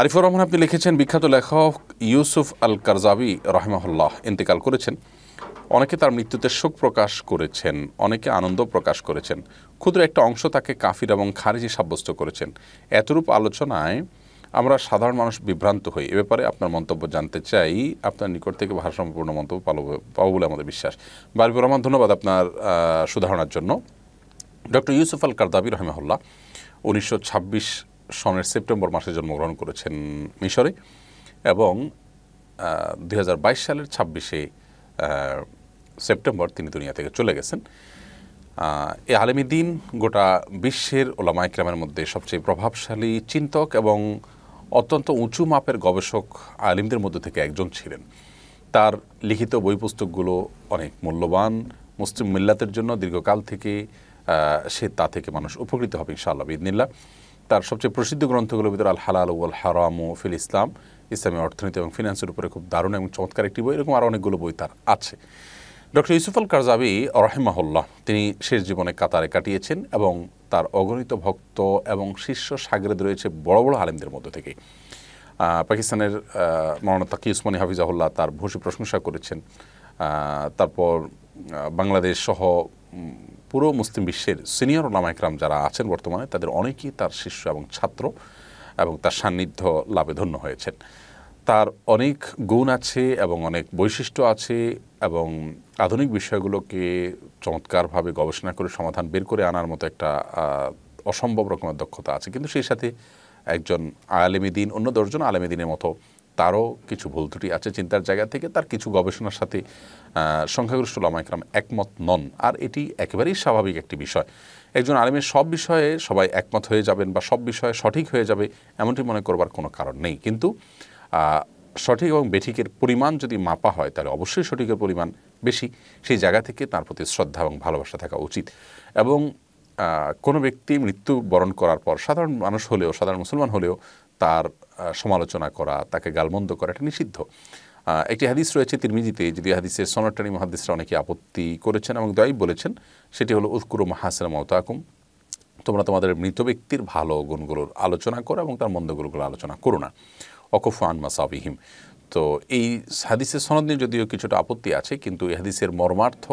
আরিফুর রহমান আপনি লিখেছেন বিখ্যাত লেখক ইউসুফ আল কারজাবি রহমাহুল্লাহ ইন্তেকাল করেছেন অনেকে তার মৃত্যুতে শোক প্রকাশ করেছেন অনেকে আনন্দ প্রকাশ করেছেন ক্ষুদ্র একটা অংশ তাকে কাফির এবং খারিজি সাব্যস্ত করেছেন এতরূপ আলোচনায় আমরা সাধারণ মানুষ বিভ্রান্ত হই এ ব্যাপারে আপনার মন্তব্য জানতে চাই আপনার নিকট থেকে ভারসাম্যপূর্ণ মন্তব্য পাবো বলে আমাদের বিশ্বাস বারিবুর রহমান ধন্যবাদ আপনার সুধারণার জন্য ডক্টর ইউসুফ আল কারদাবি রহমাহুল্লাহ উনিশশো সনের সেপ্টেম্বর মাসে জন্মগ্রহণ করেছেন মিশরে এবং দুই সালের ছাব্বিশে সেপ্টেম্বর তিনি দুনিয়া থেকে চলে গেছেন এ দিন গোটা বিশ্বের ওলামা ইকরামের মধ্যে সবচেয়ে প্রভাবশালী চিন্তক এবং অত্যন্ত উঁচু মাপের গবেষক আলিমদের মধ্যে থেকে একজন ছিলেন তার লিখিত বই পুস্তকগুলো অনেক মূল্যবান মুসলিম মিল্লাতের জন্য দীর্ঘকাল থেকে সে তা থেকে মানুষ উপকৃত হবে ইনশাআল্লাহ বিদিনিল্লা তার সবচেয়ে প্রসিদ্ধ গ্রন্থগুলোর ভিতরে আল হালাল ওয়াল হারাম ও ফিল ইসলাম ইসলামী অর্থনীতি এবং ফিন্যান্সের উপরে খুব দারুণ এবং চমৎকার একটি বই এরকম আরও অনেকগুলো বই তার আছে ডক্টর ইউসুফ আল কারজাবি রহেমাহুল্লাহ তিনি শেষ জীবনে কাতারে কাটিয়েছেন এবং তার অগণিত ভক্ত এবং শিষ্য সাগরেদ রয়েছে বড় বড় আলেমদের মধ্য থেকে পাকিস্তানের মরণ তাকি উসমানী হাফিজাহুল্লাহ তার ভূষী প্রশংসা করেছেন তারপর বাংলাদেশ সহ পুরো মুসলিম বিশ্বের সিনিয়র ওলামাইকরাম যারা আছেন বর্তমানে তাদের অনেকেই তার শিষ্য এবং ছাত্র এবং তার সান্নিধ্য লাভে ধন্য হয়েছেন তার অনেক গুণ আছে এবং অনেক বৈশিষ্ট্য আছে এবং আধুনিক বিষয়গুলোকে চমৎকারভাবে গবেষণা করে সমাধান বের করে আনার মতো একটা অসম্ভব রকমের দক্ষতা আছে কিন্তু সেই সাথে একজন আলেমিদিন অন্য দশজন আলেমিদিনের মতো তারও কিছু ভুল ত্রুটি আছে চিন্তার জায়গা থেকে তার কিছু গবেষণার সাথে সংখ্যাগরিষ্ঠ লামাইকরাম একমত নন আর এটি একেবারেই স্বাভাবিক একটি বিষয় একজন আলেমের সব বিষয়ে সবাই একমত হয়ে যাবেন বা সব বিষয়ে সঠিক হয়ে যাবে এমনটি মনে করবার কোনো কারণ নেই কিন্তু সঠিক এবং বেঠিকের পরিমাণ যদি মাপা হয় তাহলে অবশ্যই সঠিকের পরিমাণ বেশি সেই জায়গা থেকে তার প্রতি শ্রদ্ধা এবং ভালোবাসা থাকা উচিত এবং কোনো ব্যক্তি মৃত্যুবরণ করার পর সাধারণ মানুষ হলেও সাধারণ মুসলমান হলেও তার সমালোচনা করা তাকে গালমন্দ করা এটা নিষিদ্ধ একটি হাদিস রয়েছে তিরমিজিতে যদি হাদিসের সনাটানি মহাদিসরা অনেকে আপত্তি করেছেন এবং দয়াই বলেছেন সেটি হলো উৎকুরু মাহাসের মতাকুম তোমরা তোমাদের মৃত ব্যক্তির ভালো গুণগুলোর আলোচনা করো এবং তার মন্দ গুণগুলো আলোচনা করো না অকফান মাসাবিহিম তো এই হাদিসের সনদ নিয়ে যদিও কিছুটা আপত্তি আছে কিন্তু এই হাদিসের মর্মার্থ